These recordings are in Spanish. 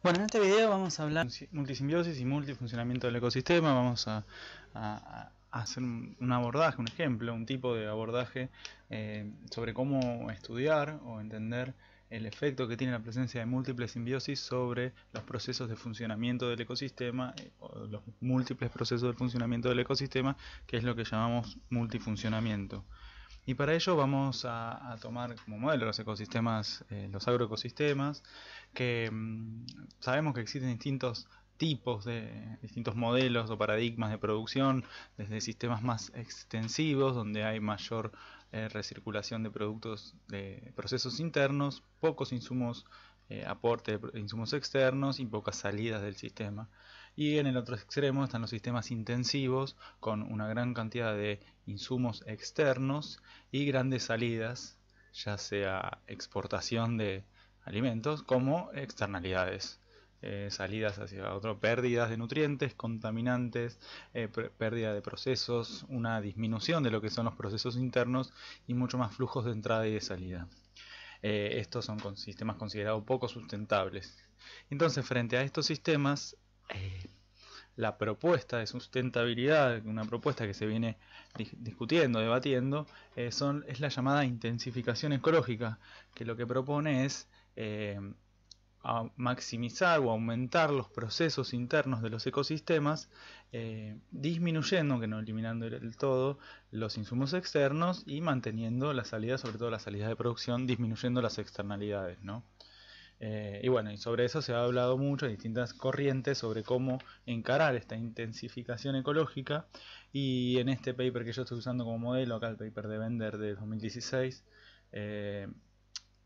Bueno, en este video vamos a hablar de multisimbiosis y multifuncionamiento del ecosistema. Vamos a, hacer un, abordaje, un ejemplo, un tipo de abordaje eh, sobre cómo estudiar o entender el efecto que tiene la presencia de múltiples simbiosis sobre los procesos de funcionamiento del ecosistema, eh, o los múltiples procesos de funcionamiento del ecosistema, que es lo que llamamos multifuncionamiento. Y para ello vamos a, tomar como modelo los ecosistemas, eh, los agroecosistemas, que mm, sabemos que existen distintos tipos de distintos modelos o paradigmas de producción, desde sistemas más extensivos, donde hay mayor eh, recirculación de productos de procesos internos, pocos insumos, eh, aporte de insumos externos y pocas salidas del sistema. Y en el otro extremo están los sistemas intensivos con una gran cantidad de insumos externos y grandes salidas, ya sea exportación de alimentos como externalidades. Eh, salidas hacia otro, pérdidas de nutrientes, contaminantes, eh, pérdida de procesos, una disminución de lo que son los procesos internos y mucho más flujos de entrada y de salida. Eh, estos son sistemas considerados poco sustentables. Entonces, frente a estos sistemas, eh, la propuesta de sustentabilidad, una propuesta que se viene discutiendo, debatiendo, eh, es la llamada intensificación ecológica, que lo que propone es eh, maximizar o aumentar los procesos internos de los ecosistemas, disminuyendo, que no eliminando del todo, los insumos externos y manteniendo la salida, sobre todo la salida de producción, disminuyendo las externalidades, ¿no? Eh, y bueno, y sobre eso se ha hablado mucho, en distintas corrientes sobre cómo encarar esta intensificación ecológica. Y en este paper que yo estoy usando como modelo, acá el paper de Bender de 2016, eh,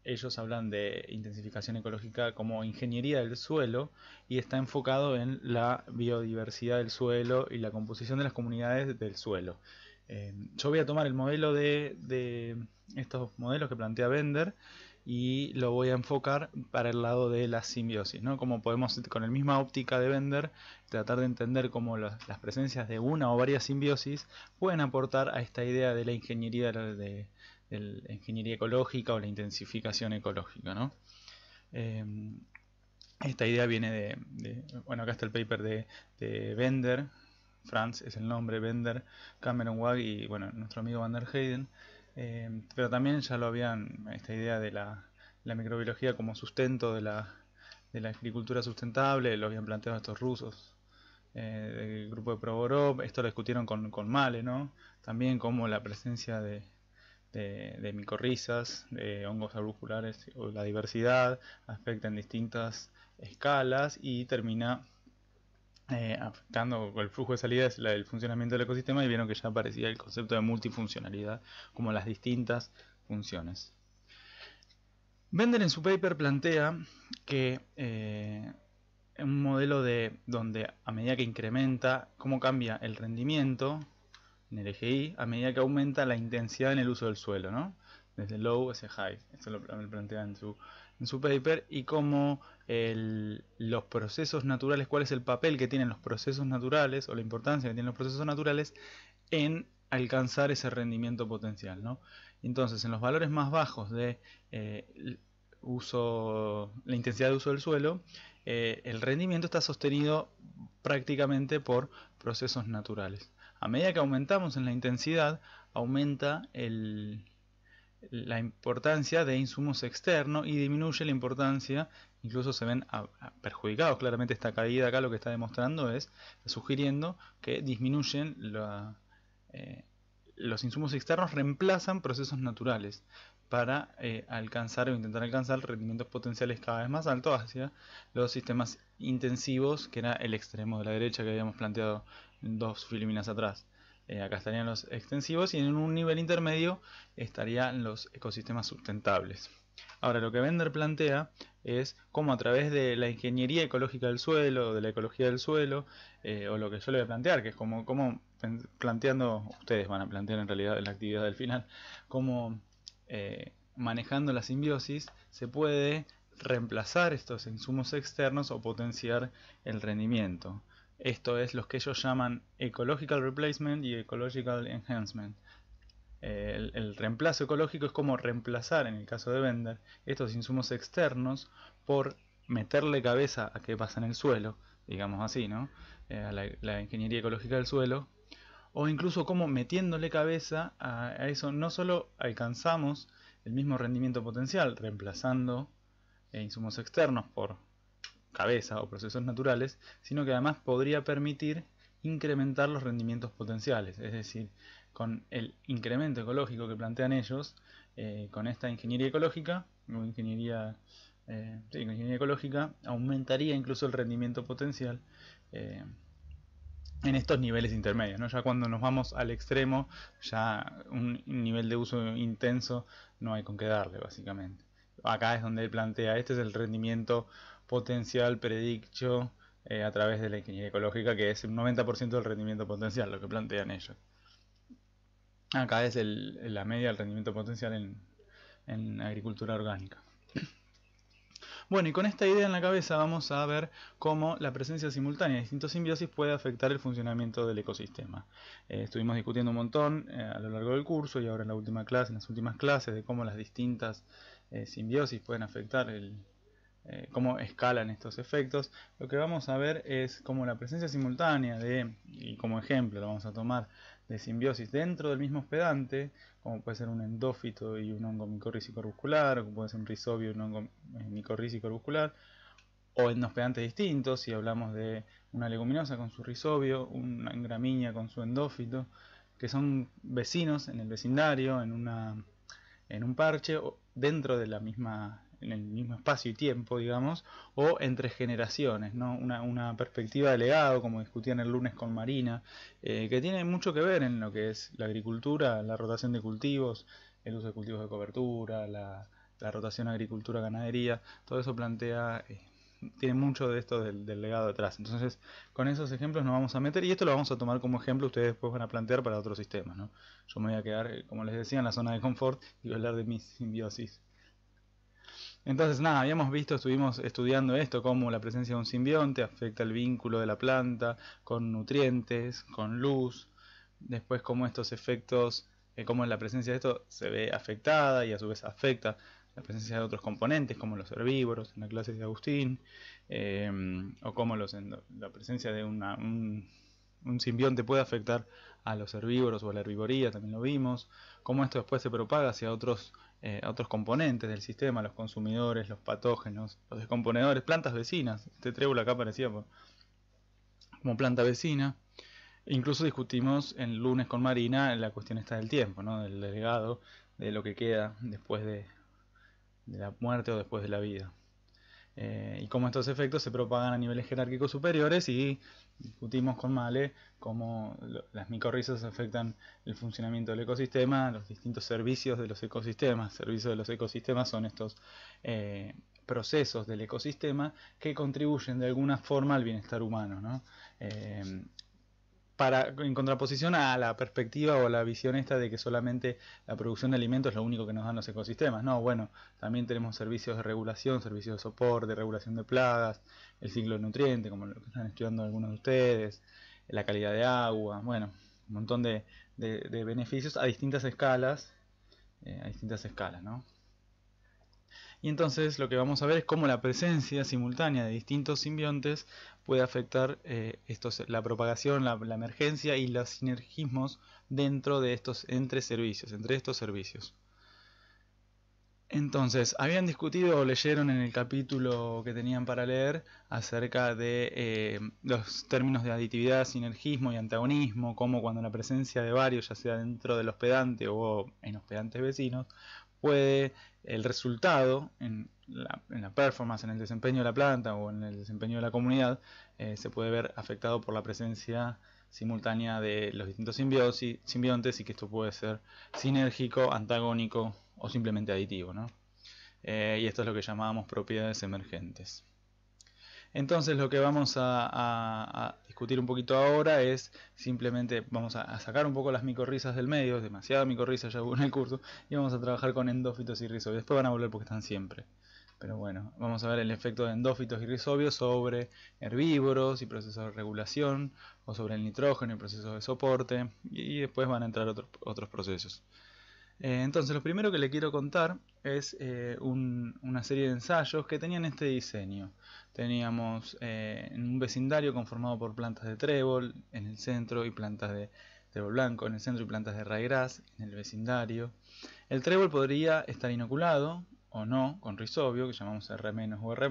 ellos hablan de intensificación ecológica como ingeniería del suelo y está enfocado en la biodiversidad del suelo y la composición de las comunidades del suelo. Eh, yo voy a tomar el modelo de, de estos modelos que plantea Bender y lo voy a enfocar para el lado de la simbiosis, ¿no? Como podemos con la misma óptica de Bender tratar de entender cómo las presencias de una o varias simbiosis pueden aportar a esta idea de la ingeniería de, la ingeniería ecológica o la intensificación ecológica, ¿no? Em, esta idea viene de, bueno, acá está el paper de, Bender, Franz es el nombre, Bender, Cameron Wag y bueno, nuestro amigo Van der Hayden, Em, pero también ya lo habían, esta idea de la, microbiología como sustento de la, de la, agricultura sustentable, lo habían planteado estos rusos eh, del grupo de Provorov, esto lo discutieron con, con Male, ¿no? También como la presencia de, de, de micorrizas, de hongos arbusculares o la diversidad afecta en distintas escalas y termina eh, afectando el flujo de salidas el funcionamiento del ecosistema y vieron que ya aparecía el concepto de multifuncionalidad como las distintas funciones. Bender en su paper plantea que es eh, un modelo de donde a medida que incrementa cómo cambia el rendimiento en el EGI a medida que aumenta la intensidad en el uso del suelo, ¿no? Desde low hacia high. Esto lo, lo plantea en su en su paper y cómo los procesos naturales, cuál es el papel que tienen los procesos naturales o la importancia que tienen los procesos naturales en alcanzar ese rendimiento potencial. ¿no? Entonces, en los valores más bajos de eh, uso, la intensidad de uso del suelo, eh, el rendimiento está sostenido prácticamente por procesos naturales. A medida que aumentamos en la intensidad, aumenta el, la importancia de insumos externos y disminuye la importancia, incluso se ven perjudicados. Claramente esta caída acá lo que está demostrando es, sugiriendo que disminuyen eh, los insumos externos, reemplazan procesos naturales para eh, alcanzar o intentar alcanzar rendimientos potenciales cada vez más altos hacia los sistemas intensivos, que era el extremo de la derecha que habíamos planteado dos filminas atrás. Eh, acá estarían los extensivos y en un nivel intermedio estarían los ecosistemas sustentables. Ahora lo que Bender plantea es cómo a través de la ingeniería ecológica del suelo, de la ecología del suelo, eh, o lo que yo le voy a plantear, que es como, planteando, ustedes van a plantear en realidad en la actividad del final, cómo eh, manejando la simbiosis se puede reemplazar estos insumos externos o potenciar el rendimiento. Esto es lo que ellos llaman ecological replacement y ecological enhancement. El, reemplazo ecológico es como reemplazar, en el caso de Bender, estos insumos externos por meterle cabeza a qué pasa en el suelo, digamos así, ¿no? Eh, a la, ingeniería ecológica del suelo, o incluso como metiéndole cabeza a, eso, no solo alcanzamos el mismo rendimiento potencial, reemplazando eh, insumos externos por cabeza o procesos naturales, sino que además podría permitir incrementar los rendimientos potenciales, es decir, con el incremento ecológico que plantean ellos, eh, con esta ingeniería ecológica, o ingeniería, eh, ingeniería ecológica, aumentaría incluso el rendimiento potencial eh, en estos niveles intermedios, ya cuando nos vamos al extremo, ya un nivel de uso intenso no hay con qué darle básicamente. Acá es donde él plantea, este es el rendimiento potencial predicho eh, a través de la ingeniería ecológica, que es el 90% del rendimiento potencial, lo que plantean ellos. Acá es la media del rendimiento potencial en, agricultura orgánica. Bueno, y con esta idea en la cabeza vamos a ver cómo la presencia simultánea de distintos simbiosis puede afectar el funcionamiento del ecosistema. Eh, estuvimos discutiendo un montón eh, a lo largo del curso y ahora en la última clase, en las últimas clases, de cómo las distintas simbiosis pueden afectar el, eh, cómo escalan estos efectos, lo que vamos a ver es cómo la presencia simultánea de, y como ejemplo lo vamos a tomar, de simbiosis dentro del mismo hospedante, como puede ser un endófito y un hongo micorrízico orbuscular, o puede ser un risobio y un hongo eh, micorrízico o en hospedantes distintos, si hablamos de una leguminosa con su risobio, una gramínea con su endófito, que son vecinos en el vecindario, en, una, en un parche, o dentro de la misma en el mismo espacio y tiempo, digamos, o entre generaciones, ¿no? una, perspectiva de legado, como discutían el lunes con Marina, eh, que tiene mucho que ver en lo que es la agricultura, la rotación de cultivos, el uso de cultivos de cobertura, la, rotación agricultura-ganadería, todo eso plantea... Eh, tiene mucho de esto del, legado detrás. Entonces, con esos ejemplos nos vamos a meter y esto lo vamos a tomar como ejemplo. Ustedes después van a plantear para otros sistemas. ¿no? Yo me voy a quedar, como les decía, en la zona de confort y voy a hablar de mi simbiosis entonces, nada, habíamos visto, estuvimos estudiando esto, cómo la presencia de un simbionte afecta el vínculo de la planta con nutrientes, con luz, después cómo estos efectos, eh, cómo la presencia de esto se ve afectada y a su vez afecta la presencia de otros componentes como los herbívoros en la clase de Agustín, eh, o cómo los, la presencia de un, simbionte puede afectar a los herbívoros o a la herbivoría, también lo vimos, cómo esto después se propaga hacia otros eh, otros componentes del sistema, los consumidores, los patógenos, los descomponedores, plantas vecinas. Este trébol acá parecía como planta vecina. incluso discutimos el lunes con Marina la cuestión esta del tiempo, ¿no? del legado, de lo que queda después de, la muerte o después de la vida. Eh, y cómo estos efectos se propagan a niveles jerárquicos superiores y discutimos con Male cómo las micorrizas afectan el funcionamiento del ecosistema, los distintos servicios de los ecosistemas. Servicios de los ecosistemas son estos eh, procesos del ecosistema que contribuyen de alguna forma al bienestar humano. ¿no? Eh, para, en contraposición a la perspectiva o la visión esta de que solamente la producción de alimentos es lo único que nos dan los ecosistemas. No, bueno, también tenemos servicios de regulación, servicios de soporte, de regulación de plagas, el ciclo de nutriente, como lo que están estudiando algunos de ustedes, la calidad de agua, bueno, un montón de, beneficios a distintas escalas, eh, a distintas escalas, ¿no? Y entonces lo que vamos a ver es cómo la presencia simultánea de distintos simbiontes puede afectar eh, la propagación, la, emergencia y los sinergismos dentro de estos entre servicios, entre estos servicios. Entonces, habían discutido o leyeron en el capítulo que tenían para leer acerca de eh, los términos de aditividad, sinergismo y antagonismo, Cómo cuando la presencia de varios, ya sea dentro del hospedante o en hospedantes vecinos, puede el resultado en la, performance, en el desempeño de la planta o en el desempeño de la comunidad, eh, se puede ver afectado por la presencia simultánea de los distintos simbiontes y que esto puede ser sinérgico, antagónico o simplemente aditivo. Eh, y esto es lo que llamábamos propiedades emergentes. Entonces lo que vamos a, un poquito ahora es simplemente vamos a, sacar un poco las micorrizas del medio, demasiada micorriza ya hubo en el curso, y vamos a trabajar con endófitos y rizobios. Después van a volver porque están siempre. Pero bueno, vamos a ver el efecto de endófitos y rizobios sobre herbívoros y procesos de regulación, o sobre el nitrógeno y procesos de soporte, y después van a entrar otros procesos. Eh, entonces, lo primero que le quiero contar es eh, una serie de ensayos que tenían este diseño. Teníamos eh, un vecindario conformado por plantas de trébol en el centro y plantas de trébol blanco en el centro y plantas de raigras en el vecindario. El trébol podría estar inoculado o no con rizobio, que llamamos R- o R+,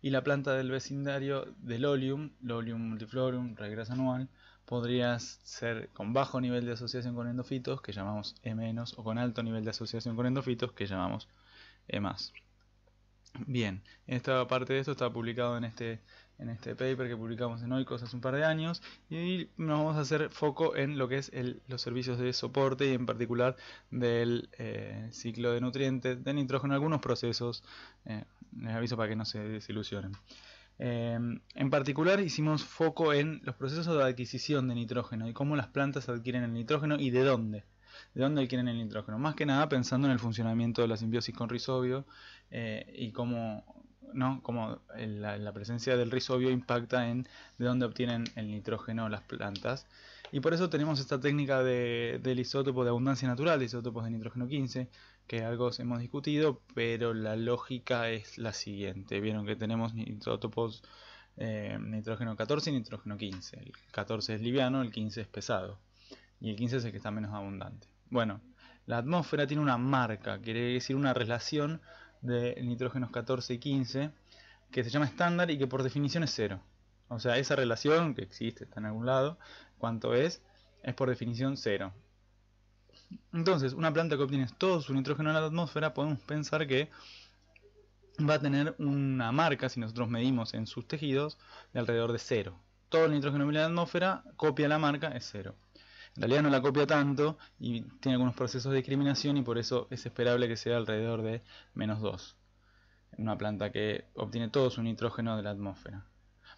y la planta del vecindario del Oleum, Lolium multiflorum, raygrass anual, podrías ser con bajo nivel de asociación con endofitos, que llamamos E-, o con alto nivel de asociación con endofitos, que llamamos E+. Bien, esta parte de esto está publicado en este, en este paper que publicamos en Oikos hace un par de años y nos vamos a hacer foco en lo que es los servicios de soporte y en particular del eh, ciclo de nutrientes de nitrógeno, algunos procesos, eh, les aviso para que no se desilusionen. Em, en particular hicimos foco en los procesos de adquisición de nitrógeno y cómo las plantas adquieren el nitrógeno y de dónde. De dónde adquieren el nitrógeno. Más que nada pensando en el funcionamiento de la simbiosis con rizobio eh, y cómo, la, presencia del rizobio impacta en de dónde obtienen el nitrógeno las plantas. Y por eso tenemos esta técnica del isótopo de abundancia natural, de isótopos de nitrógeno 15, que algo hemos discutido, pero la lógica es la siguiente. Vieron que tenemos nitrótopos, eh, nitrógeno 14 y nitrógeno 15. El 14 es liviano, el 15 es pesado. Y el 15 es el que está menos abundante. Bueno, la atmósfera tiene una marca, quiere decir una relación de nitrógenos 14 y 15 que se llama estándar y que por definición es cero. O sea, esa relación que existe, está en algún lado, cuánto es, es por definición cero. Entonces, una planta que obtiene todo su nitrógeno de la atmósfera, podemos pensar que va a tener una marca, si nosotros medimos en sus tejidos, de alrededor de cero. Todo el nitrógeno de la atmósfera copia la marca, es cero. En realidad no la copia tanto y tiene algunos procesos de discriminación y por eso es esperable que sea alrededor de menos 2. Una planta que obtiene todo su nitrógeno de la atmósfera.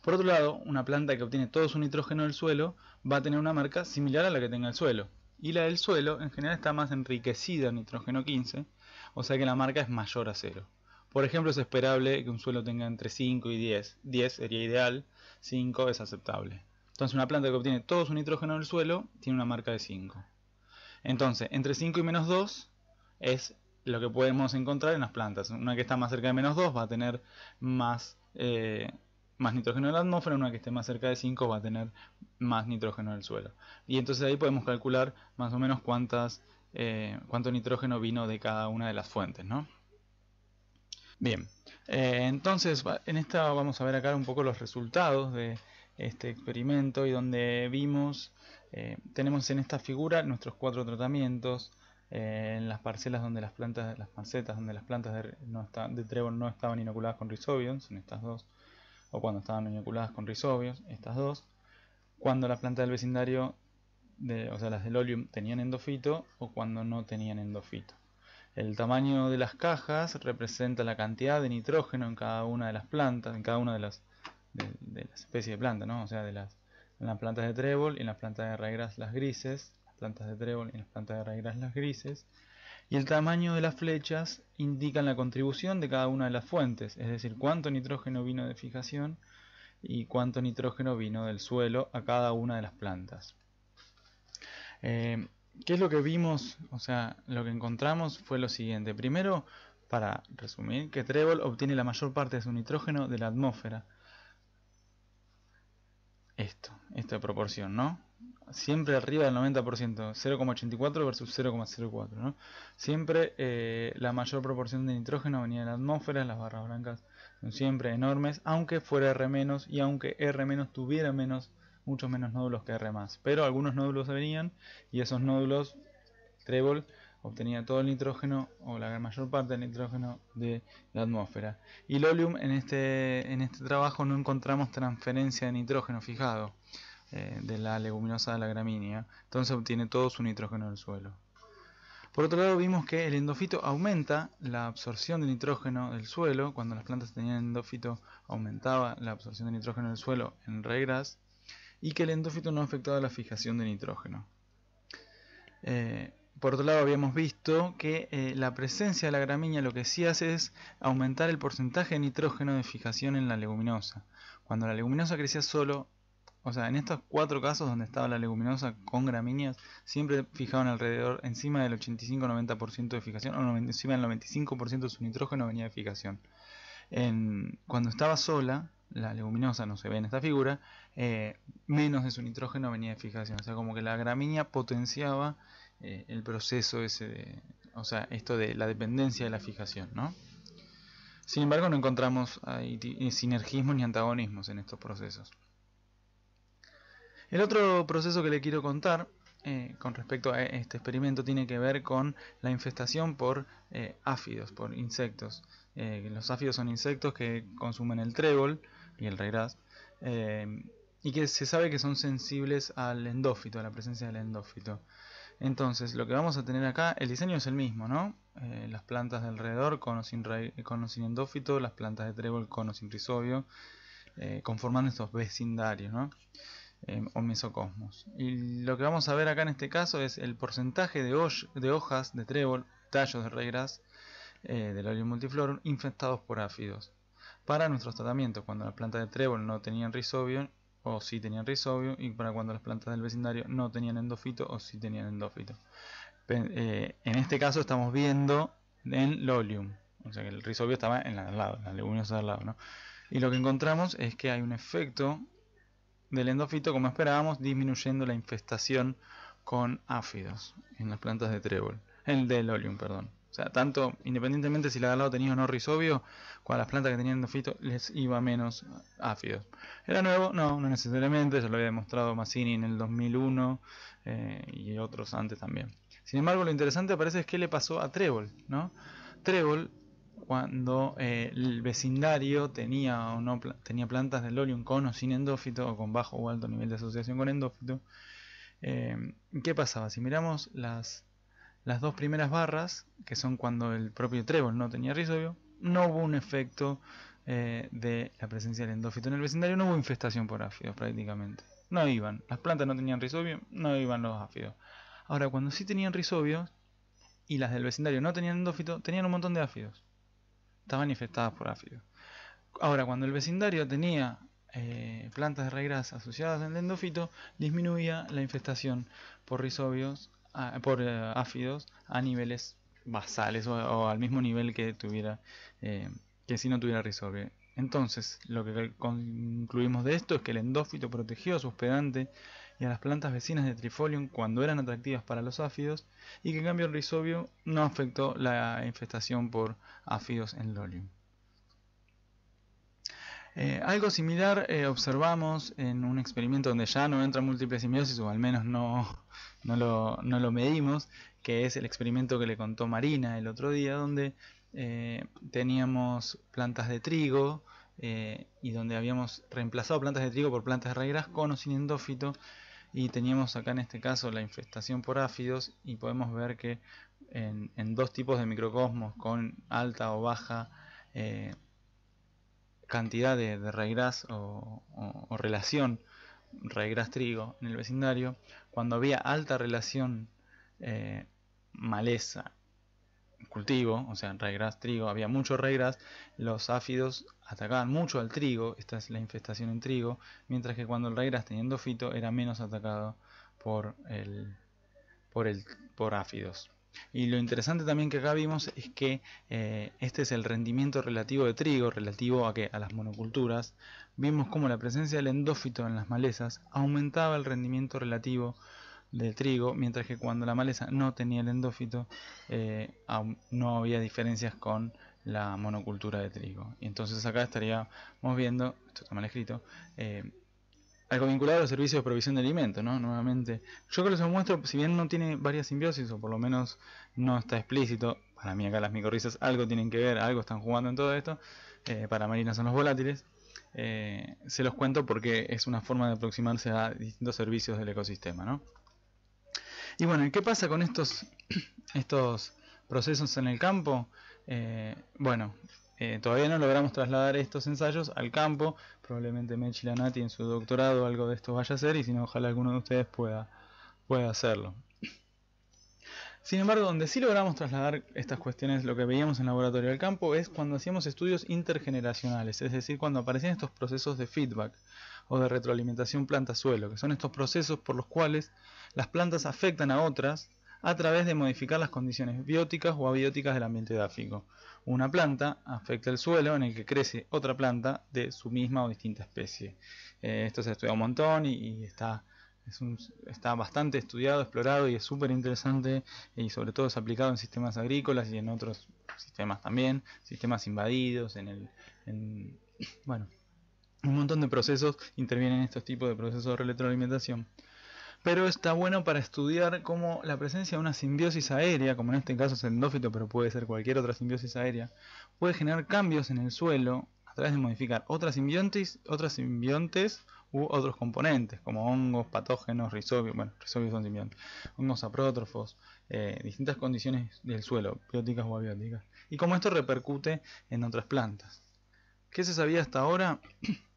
Por otro lado, una planta que obtiene todo su nitrógeno del suelo va a tener una marca similar a la que tenga el suelo y la del suelo en general está más enriquecida en nitrógeno 15, o sea que la marca es mayor a 0. Por ejemplo, es esperable que un suelo tenga entre 5 y 10. 10 sería ideal, 5 es aceptable. Entonces una planta que obtiene todo su nitrógeno el suelo tiene una marca de 5. Entonces, entre 5 y menos 2 es lo que podemos encontrar en las plantas. Una que está más cerca de menos 2 va a tener más eh, más nitrógeno en la atmósfera, una que esté más cerca de 5 va a tener más nitrógeno en el suelo. Y entonces ahí podemos calcular más o menos cuántas, eh, cuánto nitrógeno vino de cada una de las fuentes. Bien, eh, entonces en esta vamos a ver acá un poco los resultados de este experimento y donde vimos, eh, tenemos en esta figura nuestros cuatro tratamientos, en las parcelas donde las plantas, las macetas donde las plantas de, no trébol no estaban inoculadas con risobions, son estas dos, o cuando estaban inoculadas con rizobios, estas dos, cuando la planta del vecindario, o sea, las del Oleum tenían endofito o cuando no tenían endofito. El tamaño de las cajas representa la cantidad de nitrógeno en cada una de las plantas, en cada una de las, especies de plantas, ¿no? o sea, de las, en las plantas de trébol y en las plantas de raigras las grises, las plantas de trébol y en las plantas de raigras las grises, y el tamaño de las flechas indican la contribución de cada una de las fuentes, es decir, cuánto nitrógeno vino de fijación y cuánto nitrógeno vino del suelo a cada una de las plantas. Eh, ¿Qué es lo que vimos? O sea, lo que encontramos fue lo siguiente. Primero, para resumir, que trébol obtiene la mayor parte de su nitrógeno de la atmósfera. Esto, esta proporción, ¿no? siempre arriba del 90%, 0,84 versus 0,04, ¿no? Siempre eh, la mayor proporción de nitrógeno venía de la atmósfera, las barras blancas son siempre enormes, aunque fuera R- y aunque R- tuviera menos, muchos menos nódulos que R+, pero algunos nódulos venían y esos nódulos, trébol, obtenía todo el nitrógeno o la mayor parte del nitrógeno de la atmósfera. Y lolium en este, en este trabajo no encontramos transferencia de nitrógeno fijado. Eh, de la leguminosa de la gramínea, entonces obtiene todo su nitrógeno del suelo. Por otro lado vimos que el endófito aumenta la absorción de nitrógeno del suelo, cuando las plantas tenían endófito aumentaba la absorción de nitrógeno del suelo en regras, y que el endófito no afectaba la fijación de nitrógeno. Eh, por otro lado habíamos visto que eh, la presencia de la gramínea lo que sí hace es aumentar el porcentaje de nitrógeno de fijación en la leguminosa. Cuando la leguminosa crecía solo o sea, en estos cuatro casos donde estaba la leguminosa con gramíneas, siempre fijaban alrededor, encima del 85-90% de fijación, o encima del 95% de su nitrógeno venía de fijación. cuando estaba sola, la leguminosa no se ve en esta figura, eh, menos de su nitrógeno venía de fijación. O sea, como que la gramínea potenciaba eh, el proceso ese de, o sea, esto de la dependencia de la fijación, Sin embargo, no encontramos eh, sinergismos ni antagonismos en estos procesos. El otro proceso que le quiero contar eh, con respecto a este experimento tiene que ver con la infestación por eh, áfidos, por insectos. Eh, los áfidos son insectos que consumen el trébol y el gras. y que se sabe que son sensibles al endófito, a la presencia del endófito. Entonces, lo que vamos a tener acá, el diseño es el mismo, ¿no? las plantas de alrededor con o, sin endófito, las plantas de trébol con o sin risobio, conforman estos vecindarios, ¿no? Eh, o mesocosmos. Y lo que vamos a ver acá en este caso es el porcentaje de, hojas de trébol, tallos de regras eh, del Olium multiflorum infectados por áfidos. Para nuestros tratamientos, cuando las plantas de trébol no tenían rizobio o si sí tenían rizobio y para cuando las plantas del vecindario no tenían endófito, o si sí tenían endófito. Eh, en este caso estamos viendo en Lolium, o sea que el rizobio estaba en la, al lado, la leguminosa al lado, Y lo que encontramos es que hay un efecto del endofito como esperábamos, disminuyendo la infestación con áfidos en las plantas de trébol, el del oleum, perdón. O sea, tanto independientemente si la galado tenía o no risobio con las plantas que tenían endofito les iba menos áfidos. ¿Era nuevo? No, no necesariamente, ya lo había demostrado Massini en el 2001 eh, y otros antes también. Sin embargo, lo interesante parece es le pasó a Trébol, ¿no? Trébol cuando eh, el vecindario tenía, o no, tenía plantas de óleo con o sin endófito, o con bajo o alto nivel de asociación con endófito. Eh, ¿Qué pasaba? Si miramos las, las dos primeras barras, que son cuando el propio trébol no tenía risobio, no hubo un efecto eh, de la presencia del endófito en el vecindario, no hubo infestación por áfidos prácticamente. No iban, las plantas no tenían risobio, no iban los áfidos. Ahora, cuando sí tenían risobio y las del vecindario no tenían endófito, tenían un montón de áfidos estaban infestadas por áfidos. Ahora, cuando el vecindario tenía eh, plantas de grasa asociadas al endófito, disminuía la infestación por rizobios, por eh, áfidos a niveles basales o, al mismo nivel que tuviera eh, que si no tuviera rizobio. Entonces, lo que concluimos de esto es que el endófito protegió a su hospedante y a las plantas vecinas de Trifolium cuando eran atractivas para los áfidos y que en cambio el rizobio no afectó la infestación por áfidos en Lolium. Eh, algo similar eh, observamos en un experimento donde ya no entra múltiples simbiosis, o al menos no, no, lo, medimos, que es el experimento que le contó Marina el otro día, donde eh, teníamos plantas de trigo y donde habíamos reemplazado plantas de trigo por plantas de con o sin endófito y teníamos acá en este caso la infestación por áfidos y podemos ver que en, dos tipos de microcosmos con alta o baja eh, cantidad de, de o, relación raigras trigo en el vecindario cuando había alta relación eh, maleza cultivo, o sea, regras trigo, había mucho regras, los áfidos atacaban mucho al trigo, esta es la infestación en trigo, mientras que cuando el regras tenía fito era menos atacado por el por el por áfidos. Y lo interesante también que acá vimos es que eh, este es el rendimiento relativo de trigo, relativo a, que a las monoculturas. Vimos como la presencia del endófito en las malezas aumentaba el rendimiento relativo de trigo, mientras que cuando la maleza no tenía el endófito, eh, no había diferencias con la monocultura de trigo. Y entonces acá estaríamos viendo, esto está mal escrito, eh, algo vinculado a los servicios de provisión de alimentos, ¿no? Nuevamente, yo que los muestro, si bien no tiene varias simbiosis, o por lo menos no está explícito, para mí acá las micorrizas algo tienen que ver, algo están jugando en todo esto, eh, para marinas son los volátiles, se los cuento porque es una forma de aproximarse a distintos servicios del ecosistema, ¿no? Y bueno, ¿qué pasa con estos, estos procesos en el campo? Eh, bueno, eh, todavía no logramos trasladar estos ensayos al campo. Probablemente Mechi en su doctorado algo de esto vaya a hacer y si no, ojalá alguno de ustedes pueda, pueda hacerlo. Sin embargo, donde sí logramos trasladar estas cuestiones, lo que veíamos en laboratorio al campo, es cuando hacíamos estudios intergeneracionales, es decir, cuando aparecían estos procesos de feedback o de retroalimentación planta-suelo, que son estos procesos por los cuales las plantas afectan a otras a través de modificar las condiciones bióticas o abióticas del ambiente edáfico. Una planta afecta el suelo en el que crece otra planta de su misma o distinta especie. Eh, esto se ha estudiado un montón y, está, bastante estudiado, explorado y es súper interesante y sobre todo es aplicado en sistemas agrícolas y en otros sistemas también, sistemas invadidos, en el... bueno, un montón de procesos intervienen estos tipos de procesos de retroalimentación pero está bueno para estudiar cómo la presencia de una simbiosis aérea, como en este caso es el endófito, pero puede ser cualquier otra simbiosis aérea, puede generar cambios en el suelo a través de modificar otras simbiontes, otras simbiontes u otros componentes, como hongos, patógenos, rizobios, bueno, rizobios son simbiontes, hongos aprótrofos, eh, distintas condiciones del suelo, bióticas o abióticas, y cómo esto repercute en otras plantas. ¿Qué se sabía hasta ahora?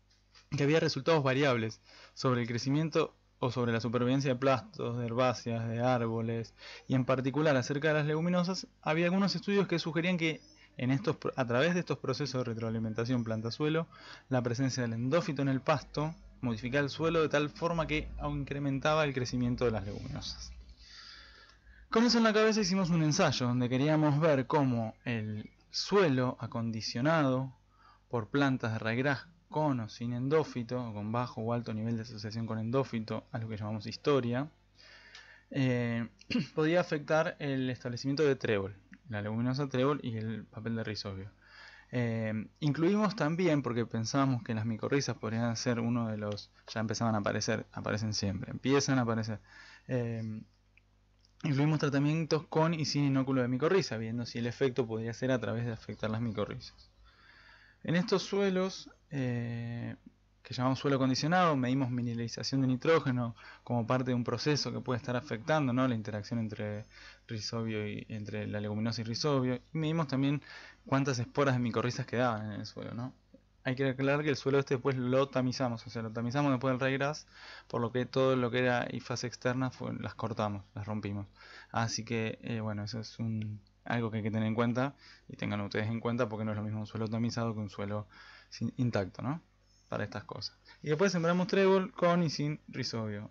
que había resultados variables sobre el crecimiento o sobre la supervivencia de plastos, de herbáceas, de árboles, y en particular acerca de las leguminosas, había algunos estudios que sugerían que en estos, a través de estos procesos de retroalimentación planta-suelo, la presencia del endófito en el pasto modificaba el suelo de tal forma que incrementaba el crecimiento de las leguminosas. Con eso en la cabeza hicimos un ensayo donde queríamos ver cómo el suelo acondicionado por plantas de con o sin endófito, con bajo o alto nivel de asociación con endófito, a lo que llamamos historia, podría eh, podía afectar el establecimiento de trébol, la leguminosa trébol y el papel de risobio. Eh, incluimos también, porque pensábamos que las micorrizas podrían ser uno de los, ya empezaban a aparecer, aparecen siempre, empiezan a aparecer. Eh, incluimos tratamientos con y sin inóculo de micorriza, viendo si el efecto podría ser a través de afectar las micorrizas. En estos suelos eh, que llamamos suelo acondicionado, medimos mineralización de nitrógeno como parte de un proceso que puede estar afectando ¿no? la interacción entre, risobio y, entre la leguminosa y risobio, y medimos también cuántas esporas de micorrizas quedaban en el suelo. ¿no? Hay que aclarar que el suelo este después lo tamizamos, o sea, lo tamizamos después del regras, por lo que todo lo que era y fase externa las cortamos, las rompimos. Así que, eh, bueno, eso es un, algo que hay que tener en cuenta y tengan ustedes en cuenta porque no es lo mismo un suelo tamizado que un suelo intacto, ¿no? Para estas cosas. Y después sembramos trébol con y sin risobio.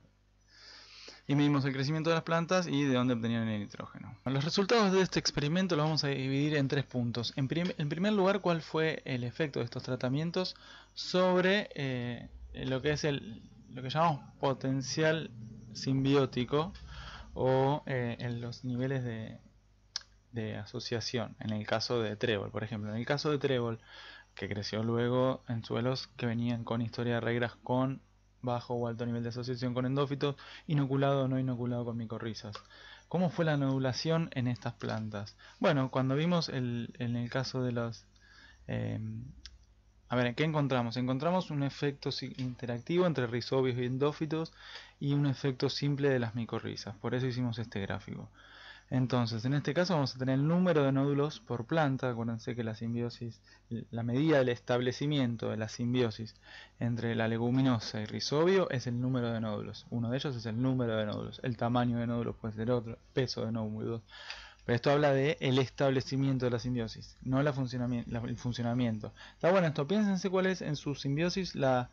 Y medimos el crecimiento de las plantas y de dónde obtenían el nitrógeno. Los resultados de este experimento los vamos a dividir en tres puntos. En, primer lugar, cuál fue el efecto de estos tratamientos sobre eh, lo que es el, lo que llamamos potencial simbiótico o eh, en los niveles de, de asociación en el caso de trébol por ejemplo en el caso de trébol que creció luego en suelos que venían con historia de regras con bajo o alto nivel de asociación con endófitos, inoculado o no inoculado con micorrizas. ¿Cómo fue la nodulación en estas plantas? Bueno, cuando vimos el, en el caso de las... Eh, a ver, ¿qué encontramos? Encontramos un efecto interactivo entre rizobios y endófitos y un efecto simple de las micorrizas. Por eso hicimos este gráfico. Entonces, en este caso vamos a tener el número de nódulos por planta. Acuérdense que la simbiosis, la medida del establecimiento de la simbiosis entre la leguminosa y rizobio es el número de nódulos. Uno de ellos es el número de nódulos. El tamaño de nódulos puede ser otro, peso de nódulos. Pero esto habla de el establecimiento de la simbiosis, no el funcionamiento. Está bueno esto, piénsense cuál es en su simbiosis la,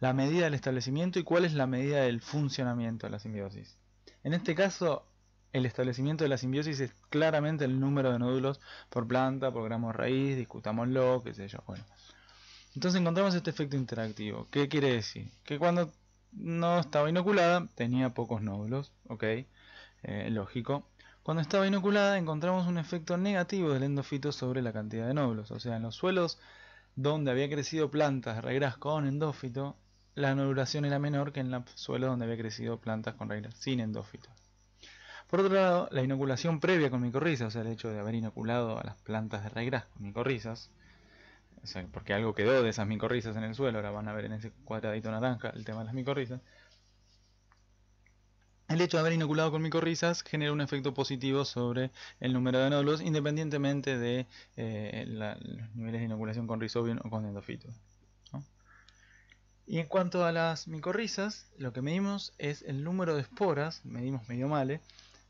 la medida del establecimiento y cuál es la medida del funcionamiento de la simbiosis. En este caso, el establecimiento de la simbiosis es claramente el número de nódulos por planta, por gramo raíz, discutámoslo, qué sé yo. Bueno. Entonces encontramos este efecto interactivo. ¿Qué quiere decir? Que cuando no estaba inoculada tenía pocos nódulos, ok, eh, lógico. Cuando estaba inoculada encontramos un efecto negativo del endofito sobre la cantidad de nódulos. O sea, en los suelos donde había crecido plantas regras con endófito, la nodulación era menor que en los suelos donde había crecido plantas con sin endófito. Por otro lado, la inoculación previa con micorrizas, o sea, el hecho de haber inoculado a las plantas de regras con micorrizas, porque algo quedó de esas micorrizas en el suelo, ahora van a ver en ese cuadradito naranja el tema de las micorrizas. El hecho de haber inoculado con micorrizas genera un efecto positivo sobre el número de nódulos, independientemente de eh, los niveles de inoculación con rhizobium o con endofito. Y en cuanto a las micorrizas, lo que medimos es el número de esporas, medimos medio male,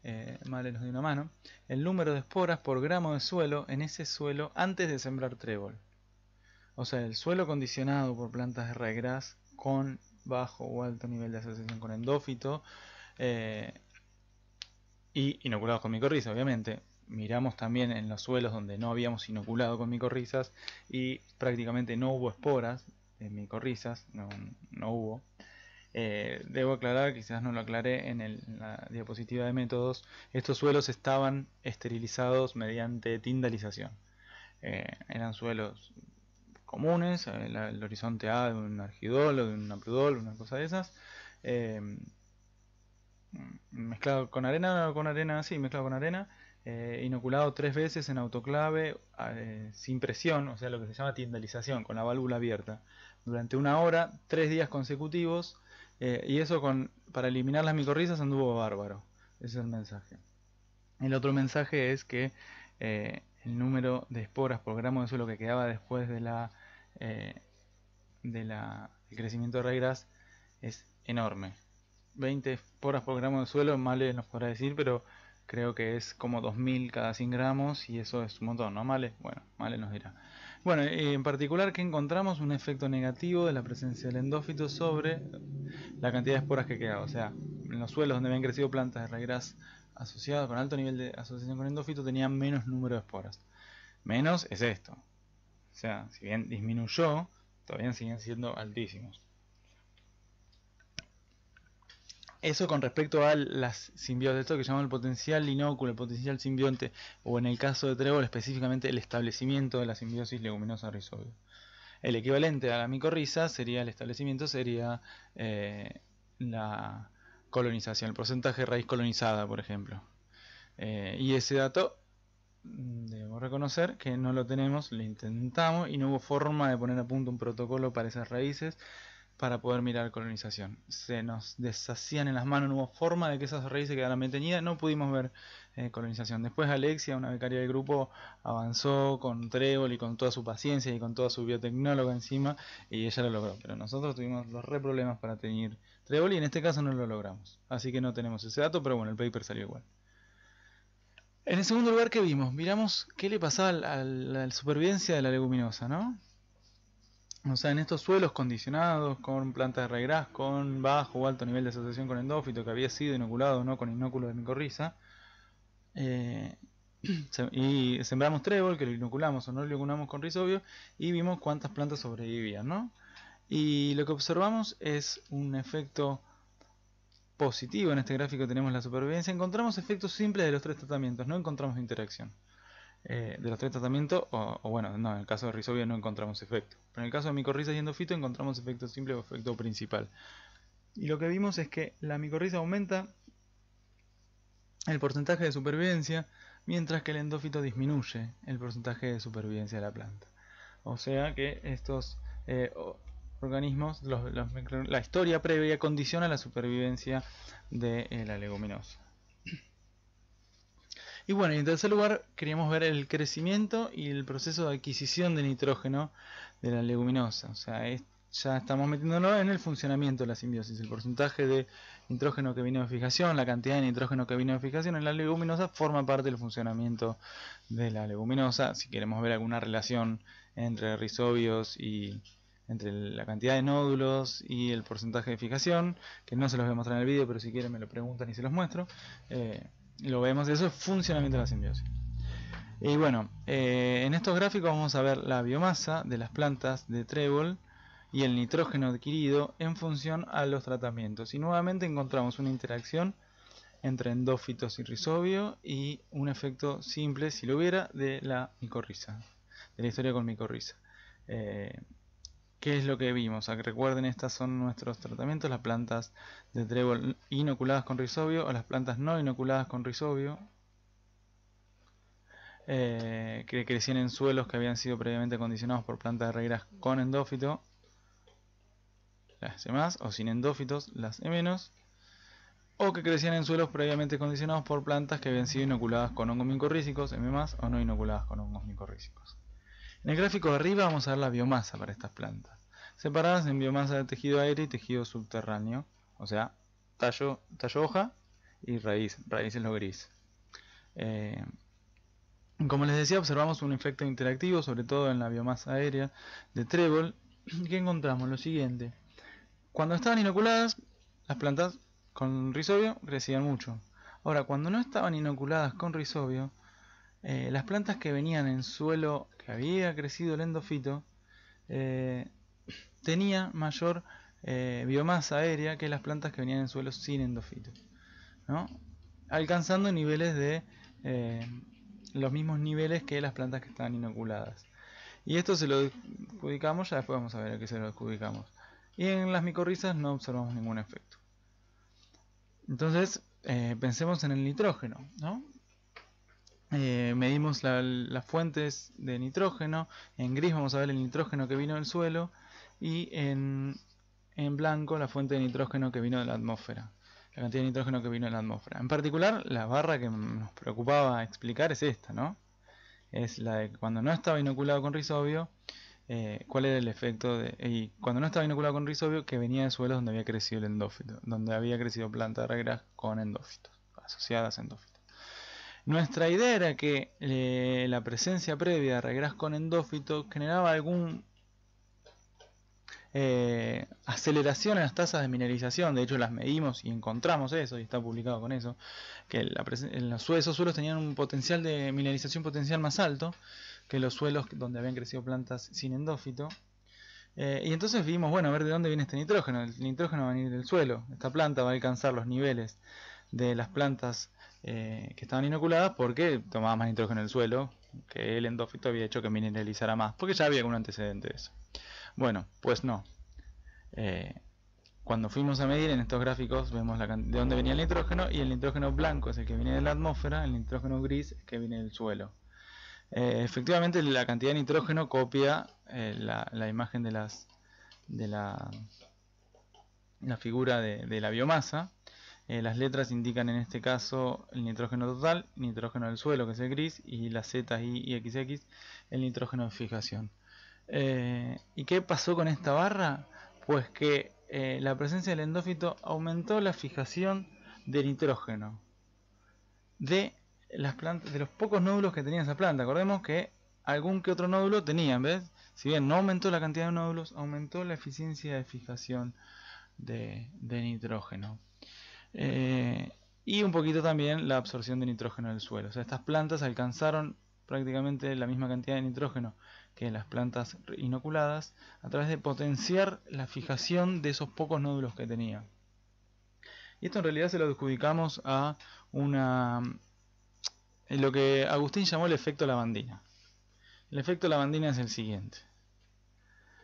eh, una mano, el número de esporas por gramo de suelo en ese suelo antes de sembrar trébol. O sea, el suelo condicionado por plantas de regras con bajo o alto nivel de asociación con endófito eh, y inoculados con micorrizas, obviamente. Miramos también en los suelos donde no habíamos inoculado con micorrizas y prácticamente no hubo esporas en micorrizas, no hubo. Eh, debo aclarar, quizás no lo aclaré en, la diapositiva de métodos, estos suelos estaban esterilizados mediante tindalización. Eh, eran suelos comunes, eh, el, horizonte A de un argidol de un prudol, una cosa de esas. mezclado con arena, con arena, mezclado con arena, inoculado tres veces en autoclave sin presión, o sea, lo que se llama tindalización, con la válvula abierta, durante una hora, tres días consecutivos, eh, y eso con, para eliminar las micorrizas anduvo bárbaro. Ese es el mensaje. El otro mensaje es que eh, el número de esporas por gramo de suelo que quedaba después de la, eh, de crecimiento de raigras es enorme. 20 esporas por gramo de suelo, mal nos podrá decir, pero creo que es como 2000 cada 100 gramos y eso es un montón, ¿no? Male, bueno, Male nos dirá. Bueno, eh, en particular que encontramos un efecto negativo de la presencia del endófito sobre la cantidad de esporas que queda, o sea, en los suelos donde habían crecido plantas de raigras asociadas con alto nivel de asociación con endófito tenían menos número de esporas. Menos es esto. O sea, si bien disminuyó, todavía siguen siendo altísimos. Eso con respecto a las simbiosis, esto que llamamos el potencial inóculo, el potencial simbionte, o en el caso de trébol específicamente el establecimiento de la simbiosis leguminosa rizobio. El equivalente a la micorriza sería el establecimiento, sería eh, la colonización, el porcentaje de raíz colonizada, por ejemplo. Eh, y ese dato debemos reconocer que no lo tenemos, lo intentamos y no hubo forma de poner a punto un protocolo para esas raíces para poder mirar colonización. Se nos deshacían en las manos, no hubo forma de que esas raíces quedaran bien no pudimos ver eh, colonización. Después Alexia, una becaria del grupo, avanzó con Trébol y con toda su paciencia y con toda su biotecnóloga encima, y ella lo logró. Pero nosotros tuvimos los re problemas para teñir Trébol y en este caso no lo logramos. Así que no tenemos ese dato, pero bueno, el paper salió igual. En el segundo lugar que vimos, miramos qué le pasaba a la supervivencia de la leguminosa, ¿no? O sea, en estos suelos condicionados, con plantas de regras, con bajo o alto nivel de asociación con endófito que había sido inoculado o no con inóculo de micorriza, eh, y sembramos trébol, que lo inoculamos o no lo inoculamos con risobio, y vimos cuántas plantas sobrevivían, ¿no? Y lo que observamos es un efecto positivo, en este gráfico tenemos la supervivencia, encontramos efectos simples de los tres tratamientos, no encontramos interacción. Eh, de los tres tratamientos, o, bueno, no, en el caso de Rhizobia no encontramos efecto. Pero en el caso de micorriza y endofito encontramos efecto simple o efecto principal. Y lo que vimos es que la micorriza aumenta el porcentaje de supervivencia, mientras que el endófito disminuye el porcentaje de supervivencia de la planta. O sea que estos eh, organismos, la historia previa condiciona la supervivencia de eh, la leguminosa. Y bueno, en tercer lugar queríamos ver el crecimiento y el proceso de adquisición de nitrógeno de la leguminosa. O sea, ya estamos metiéndonos en el funcionamiento de la simbiosis, el porcentaje de nitrógeno que vino de fijación, la cantidad de nitrógeno que vino de fijación en la leguminosa forma parte del funcionamiento de la leguminosa. Si queremos ver alguna relación entre rizobios y entre la cantidad de nódulos y el porcentaje de fijación, que no se los voy a mostrar en el vídeo, pero si quieren me lo preguntan y se los muestro. Eh, lo vemos, eso es funcionamiento de la simbiosis. Y bueno, eh, en estos gráficos vamos a ver la biomasa de las plantas de trébol y el nitrógeno adquirido en función a los tratamientos. Y nuevamente encontramos una interacción entre endófitos y rizobio y un efecto simple, si lo hubiera, de la micorriza, de la historia con micorriza. Eh, ¿Qué es lo que vimos? Recuerden, estos son nuestros tratamientos, las plantas de trébol inoculadas con risobio o las plantas no inoculadas con risobio, eh, que crecían en suelos que habían sido previamente condicionados por plantas de regras con endófito, las e m o sin endófitos, las e M-. o que crecían en suelos previamente condicionados por plantas que habían sido inoculadas con hongos micorrícicos, M o no inoculadas con hongos micorrícicos. En el gráfico de arriba vamos a ver la biomasa para estas plantas, separadas en biomasa de tejido aéreo y tejido subterráneo, o sea, tallo, hoja y raíz, raíz es lo gris. Eh, como les decía, observamos un efecto interactivo, sobre todo en la biomasa aérea de trébol, que encontramos lo siguiente. Cuando estaban inoculadas, las plantas con risobio crecían mucho. Ahora, cuando no estaban inoculadas con risobio, eh, las plantas que venían en suelo que había crecido el endofito tenían eh, tenía mayor eh, biomasa aérea que las plantas que venían en suelo sin endofito, ¿no? alcanzando niveles de los mismos niveles que las plantas que están inoculadas. Y esto se lo adjudicamos, ya después vamos a ver a qué se lo adjudicamos. Y en las micorrizas no observamos ningún efecto. Entonces, pensemos en el nitrógeno, ¿no? Eh, medimos las fuentes de nitrógeno, en gris vamos a ver el nitrógeno que vino del suelo y en, en blanco la fuente de nitrógeno que vino de la atmósfera, la cantidad de nitrógeno que vino de la atmósfera. En particular, la barra que nos preocupaba explicar es esta, ¿no? Es la de cuando no estaba inoculado con rizobio eh, cuál era el efecto de... Y cuando no estaba inoculado con risobio, que venía de suelos donde había crecido el endófito, donde había crecido planta de regras con endófitos, asociadas a endófitos. Nuestra idea era que eh, la presencia previa de regras con endófito generaba algún eh, aceleración en las tasas de mineralización, de hecho las medimos y encontramos eso, y está publicado con eso, que los esos suelos tenían un potencial de mineralización potencial más alto que los suelos donde habían crecido plantas sin endófito. Eh, y entonces vimos, bueno, a ver de dónde viene este nitrógeno. El nitrógeno va a venir del suelo, esta planta va a alcanzar los niveles de las plantas eh, que estaban inoculadas porque tomaba más nitrógeno en el suelo, que el endófito había hecho que mineralizara más, porque ya había algún antecedente de eso. Bueno, pues no. Eh, cuando fuimos a medir en estos gráficos vemos de dónde venía el nitrógeno y el nitrógeno blanco es el que viene de la atmósfera, el nitrógeno gris es el que viene del suelo. Eh, efectivamente la cantidad de nitrógeno copia la, imagen de las de la, la figura de la biomasa eh, las letras indican en este caso el nitrógeno total, nitrógeno del suelo que es el gris y las Z y, XX el nitrógeno de fijación. Eh, ¿Y qué pasó con esta barra? Pues que eh, la presencia del endófito aumentó la fijación de nitrógeno de, las plantas, de los pocos nódulos que tenía esa planta. Acordemos que algún que otro nódulo tenía, ¿ves? Si bien no aumentó la cantidad de nódulos, aumentó la eficiencia de fijación de nitrógeno. Eh, y un poquito también la absorción de nitrógeno del suelo. O sea, estas plantas alcanzaron prácticamente la misma cantidad de nitrógeno que las plantas inoculadas a través de potenciar la fijación de esos pocos nódulos que tenían. Y esto en realidad se lo adjudicamos a una eh, lo que Agustín llamó el efecto lavandina. El efecto lavandina es el siguiente.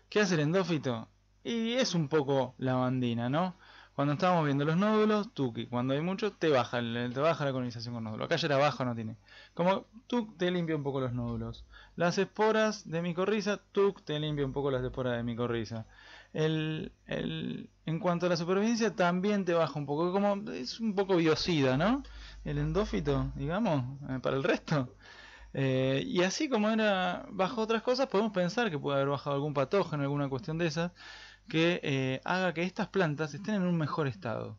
¿Qué hace el endófito? Y es un poco lavandina, ¿no? Cuando estábamos viendo los nódulos, tuki. Cuando hay mucho, te baja, te baja la colonización con nódulos. Acá ya era bajo, no tiene. Como tuk, te limpia un poco los nódulos. Las esporas de micorriza, tuk, te limpia un poco las esporas de micorriza. El, el, en cuanto a la supervivencia, también te baja un poco. Como es un poco biocida, ¿no? El endófito, digamos, eh, para el resto. Eh, y así como era bajo otras cosas, podemos pensar que puede haber bajado algún patógeno, alguna cuestión de esas que eh, haga que estas plantas estén en un mejor estado.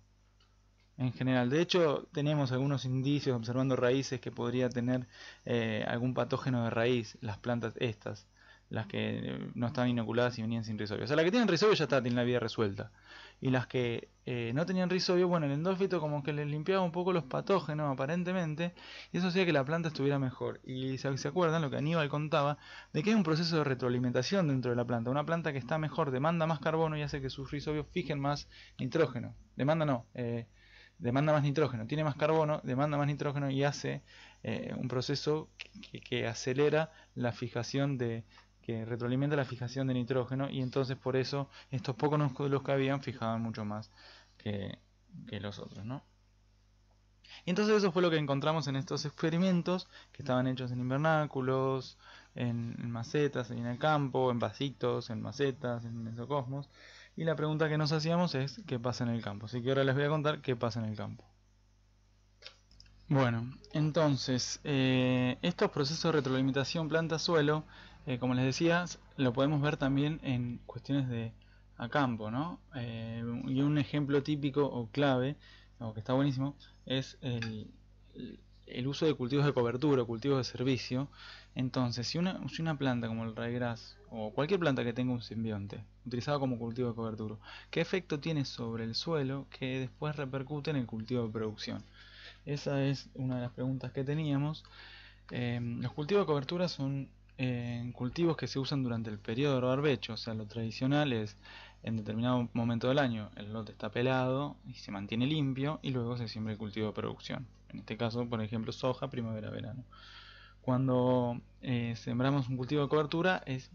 En general, de hecho tenemos algunos indicios observando raíces que podría tener eh, algún patógeno de raíz, las plantas estas, las que eh, no estaban inoculadas y venían sin risorio. O sea, la que tienen risorio ya está, tiene la vida resuelta y las que eh, no tenían rizobio, bueno, el endófito como que les limpiaba un poco los patógenos aparentemente, y eso hacía que la planta estuviera mejor. Y se, acuerdan lo que Aníbal contaba, de que hay un proceso de retroalimentación dentro de la planta. Una planta que está mejor demanda más carbono y hace que sus risobios fijen más nitrógeno. Demanda no, eh, demanda más nitrógeno. Tiene más carbono, demanda más nitrógeno y hace eh, un proceso que, que, acelera la fijación de, que retroalimenta la fijación de nitrógeno y entonces por eso estos pocos los que habían fijaban mucho más que, los otros, ¿no? Y entonces eso fue lo que encontramos en estos experimentos que estaban hechos en invernáculos, en, macetas, en el campo, en vasitos, en macetas, en mesocosmos. Y la pregunta que nos hacíamos es qué pasa en el campo. Así que ahora les voy a contar qué pasa en el campo. Bueno, entonces, eh, estos procesos de retroalimentación planta-suelo eh, como les decía, lo podemos ver también en cuestiones de a campo, ¿no? Eh, y un ejemplo típico o clave, o que está buenísimo, es el, uso de cultivos de cobertura, cultivos de servicio. Entonces, si una, planta como el grass o cualquier planta que tenga un simbionte utilizado como cultivo de cobertura, ¿qué efecto tiene sobre el suelo que después repercute en el cultivo de producción? Esa es una de las preguntas que teníamos. Eh, los cultivos de cobertura son en cultivos que se usan durante el periodo de barbecho, o sea, lo tradicional es en determinado momento del año el lote está pelado y se mantiene limpio y luego se siembra el cultivo de producción. En este caso, por ejemplo, soja, primavera, verano. Cuando eh, sembramos un cultivo de cobertura es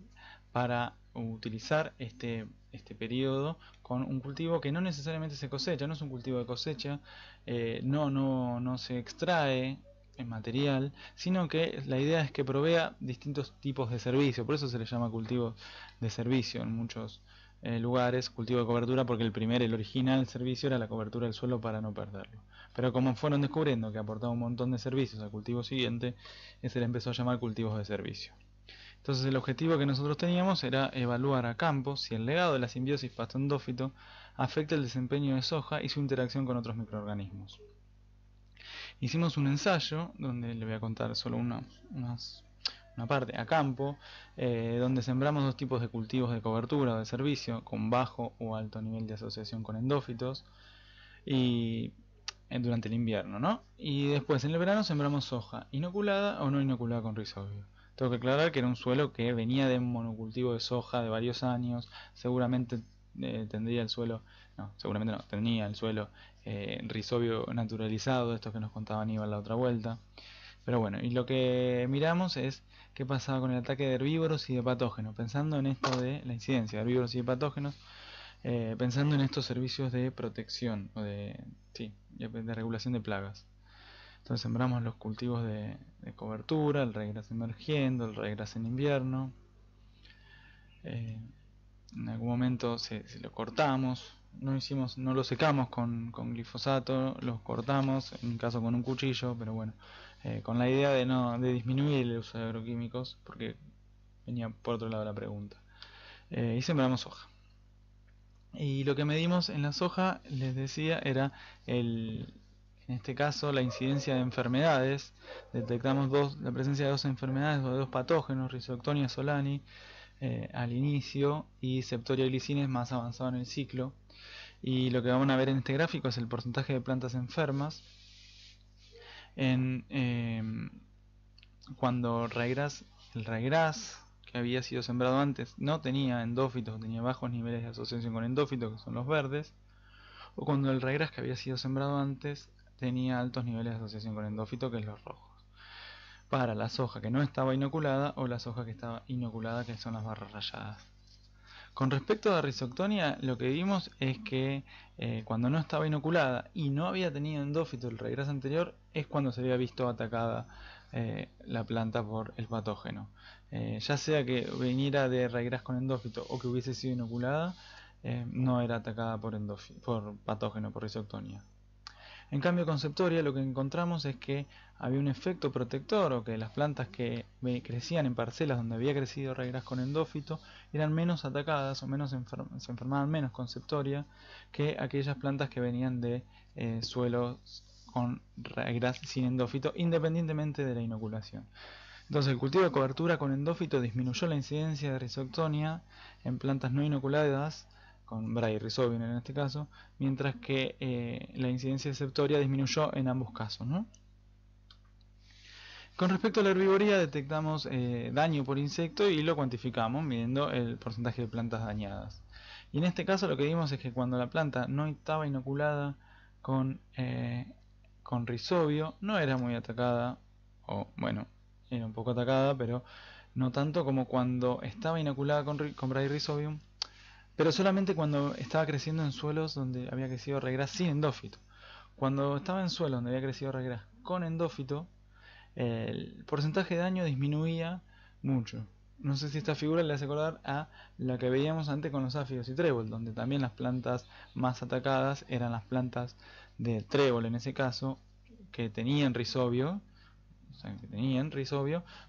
para utilizar este, este periodo con un cultivo que no necesariamente se cosecha, no es un cultivo de cosecha, eh, no, no, no se extrae en material, sino que la idea es que provea distintos tipos de servicio, por eso se le llama cultivo de servicio en muchos eh, lugares, cultivo de cobertura, porque el primer, el original servicio era la cobertura del suelo para no perderlo. Pero como fueron descubriendo que aportaba un montón de servicios al cultivo siguiente, eh, se le empezó a llamar cultivos de servicio. Entonces el objetivo que nosotros teníamos era evaluar a campo si el legado de la simbiosis pasto-endófito afecta el desempeño de soja y su interacción con otros microorganismos hicimos un ensayo, donde le voy a contar solo una, una parte, a campo, eh, donde sembramos dos tipos de cultivos de cobertura o de servicio, con bajo o alto nivel de asociación con endófitos, y eh, durante el invierno, ¿no? Y después en el verano sembramos soja, inoculada o no inoculada con rizobio. Tengo que aclarar que era un suelo que venía de un monocultivo de soja de varios años, seguramente eh, tendría el suelo seguramente no. Tenía el suelo eh, risobio naturalizado, estos que nos contaban a la otra vuelta. Pero bueno, y lo que miramos es qué pasaba con el ataque de herbívoros y de patógenos. Pensando en esto de la incidencia de herbívoros y de patógenos, eh, pensando en estos servicios de protección o de, sí, de regulación de plagas. Entonces sembramos los cultivos de, cobertura, el regras emergiendo, el regras en invierno. Eh, en algún momento se, se, lo cortamos, no hicimos, no lo secamos con, glifosato, los cortamos, en mi caso con un cuchillo, pero bueno, eh, con la idea de no de disminuir el uso de agroquímicos, porque venía por otro lado la pregunta. Eh, y sembramos soja. Y lo que medimos en la soja, les decía, era el, en este caso la incidencia de enfermedades. Detectamos dos, la presencia de dos enfermedades o de dos patógenos, Rhizoctonia solani eh, al inicio y Septoria glicines más avanzado en el ciclo y lo que vamos a ver en este gráfico es el porcentaje de plantas enfermas en eh, cuando raigras, el raigras que había sido sembrado antes no tenía endófitos, tenía bajos niveles de asociación con endófitos, que son los verdes, o cuando el raigras que había sido sembrado antes tenía altos niveles de asociación con endófito, que es los rojos, para la soja que no estaba inoculada o la soja que estaba inoculada, que son las barras rayadas. Con respecto a rizoctonia, lo que vimos es que eh, cuando no estaba inoculada y no había tenido endófito el regreso anterior, es cuando se había visto atacada eh, la planta por el patógeno. Eh, ya sea que viniera de raigrás con endófito o que hubiese sido inoculada, no era atacada por, por patógeno, por rizoctonia. En cambio Conceptoria lo que encontramos es que había un efecto protector o que las plantas que crecían en parcelas donde había crecido regras con endófito eran menos atacadas o menos se enfermaban menos Conceptoria que aquellas plantas que venían de eh, suelos con sin endófito independientemente de la inoculación. Entonces el cultivo de cobertura con endófito disminuyó la incidencia de risoctonia en plantas no inoculadas con Bray en este caso, mientras que eh, la incidencia deceptoria disminuyó en ambos casos. Con respecto a la herbivoría, detectamos eh, daño por insecto y lo cuantificamos midiendo el porcentaje de plantas dañadas. Y en este caso lo que vimos es que cuando la planta no estaba inoculada con, eh, con risobio, no era muy atacada, o bueno, era un poco atacada, pero no tanto como cuando estaba inoculada con, con Bray Risobium pero solamente cuando estaba creciendo en suelos donde había crecido regras sin endófito. Cuando estaba en suelos donde había crecido regras con endófito, el porcentaje de daño disminuía mucho. No sé si esta figura le hace acordar a la que veíamos antes con los áfidos y trébol, donde también las plantas más atacadas eran las plantas de trébol en ese caso, que tenían rizobio tenían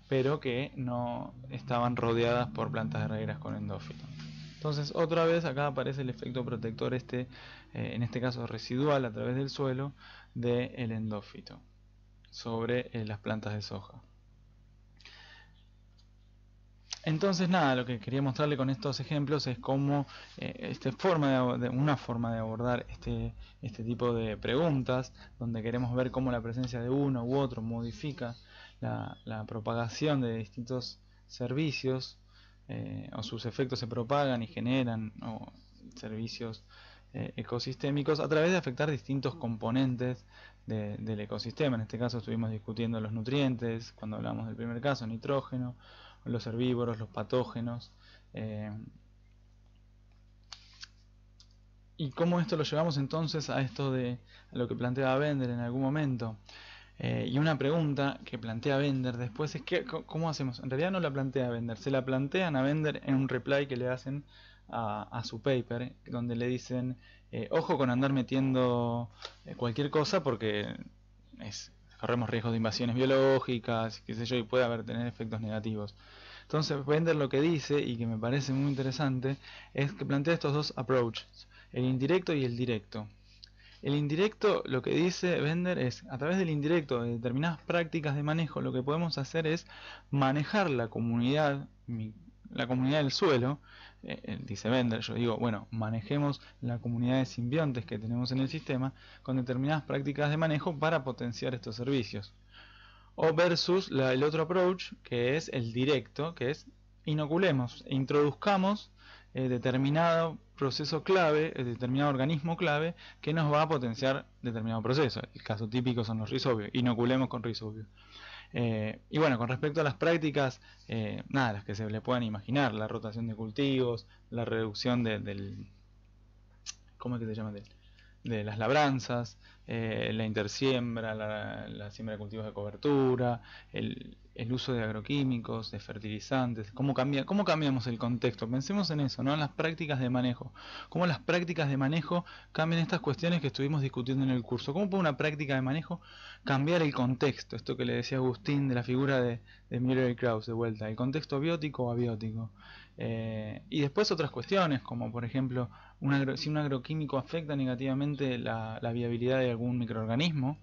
pero que no estaban rodeadas por plantas de regras con endófito. Entonces otra vez acá aparece el efecto protector este, eh, en este caso residual a través del suelo, del el endófito sobre eh, las plantas de soja. Entonces nada, lo que quería mostrarle con estos ejemplos es cómo eh, este forma una forma de abordar este, este, tipo de preguntas, donde queremos ver cómo la presencia de uno u otro modifica la propagación de distintos servicios eh, o sus efectos se propagan y generan servicios eh, ecosistémicos a través de afectar distintos componentes del ecosistema. En este caso estuvimos discutiendo los nutrientes, cuando hablamos del primer caso, nitrógeno, los herbívoros, los patógenos. Eh, y cómo esto lo llevamos entonces a esto de a lo que planteaba Bender en algún momento. Eh, y una pregunta que plantea Bender después es que, ¿cómo hacemos? En realidad no la plantea Bender, se la plantean a Bender en un reply que le hacen a, su paper, donde le dicen, eh, ojo con andar metiendo eh, cualquier cosa porque corremos riesgos de invasiones biológicas, qué sé yo, y puede haber tener efectos negativos. Entonces Bender lo que dice, y que me parece muy interesante, es que plantea estos dos approaches, el indirecto y el directo. El indirecto, lo que dice Bender es, a través del indirecto de determinadas prácticas de manejo, lo que podemos hacer es manejar la comunidad, la comunidad del suelo, eh, eh, dice Bender, yo digo, bueno, manejemos la comunidad de simbiontes que tenemos en el sistema con determinadas prácticas de manejo para potenciar estos servicios. O versus el otro approach, que es el directo, que es inoculemos, introduzcamos eh, determinado proceso clave, eh, determinado organismo clave, que nos va a potenciar determinado proceso. El caso típico son los rizobios, inoculemos con risobios eh, y bueno, con respecto a las prácticas, nada, las que se le puedan imaginar, la rotación de cultivos, la reducción del... ¿Cómo es que se llama? Del, de las labranzas, eh, la intersiembra, la, siembra de cultivos de cobertura, el, uso de agroquímicos, de fertilizantes, cómo, cambia, cómo cambiamos el contexto. Pensemos en eso, ¿no? en las prácticas de manejo. Cómo las prácticas de manejo cambian estas cuestiones que estuvimos discutiendo en el curso. Cómo puede una práctica de manejo cambiar el contexto. Esto que le decía Agustín de la figura de, de y Krauss de vuelta, el contexto biótico o abiótico. Eh, y después otras cuestiones, como por ejemplo si un agroquímico afecta negativamente la, viabilidad de algún microorganismo,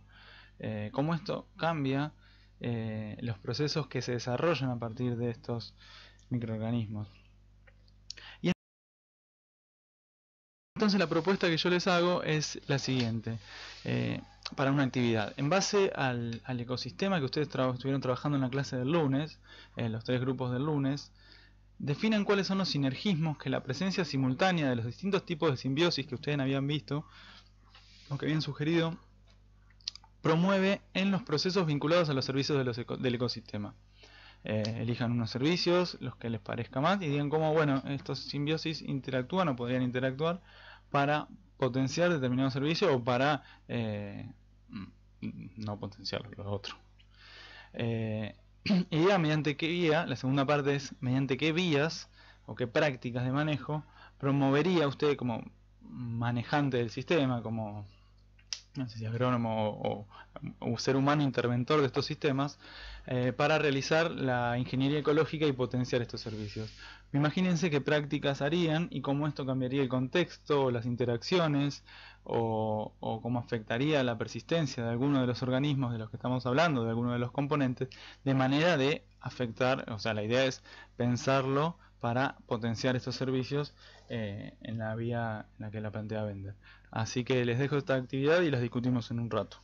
eh, cómo esto cambia eh, los procesos que se desarrollan a partir de estos microorganismos. Y entonces la propuesta que yo les hago es la siguiente. Eh, para una actividad. En base al, ecosistema que ustedes estuvieron trabajando en la clase del lunes, en los tres grupos del lunes, definan cuáles son los sinergismos que la presencia simultánea de los distintos tipos de simbiosis que ustedes habían visto o que habían sugerido promueve en los procesos vinculados a los servicios del ecosistema. Eh, elijan unos servicios, los que les parezca más, y digan cómo, bueno, estos simbiosis interactúan o podrían interactuar para potenciar determinado servicio o para eh, mm, no potenciar los otros. Eh, y mediante qué vía, la segunda parte es mediante qué vías o qué prácticas de manejo promovería usted como manejante del sistema, como no sé si agrónomo o, ser humano interventor de estos sistemas, eh, para realizar la ingeniería ecológica y potenciar estos servicios. Imagínense qué prácticas harían y cómo esto cambiaría el contexto, las interacciones, o, cómo afectaría la persistencia de alguno de los organismos de los que estamos hablando, de alguno de los componentes, de manera de afectar, o sea, la idea es pensarlo para potenciar estos servicios eh, en la vía en la que la plantea vender. Así que les dejo esta actividad y las discutimos en un rato.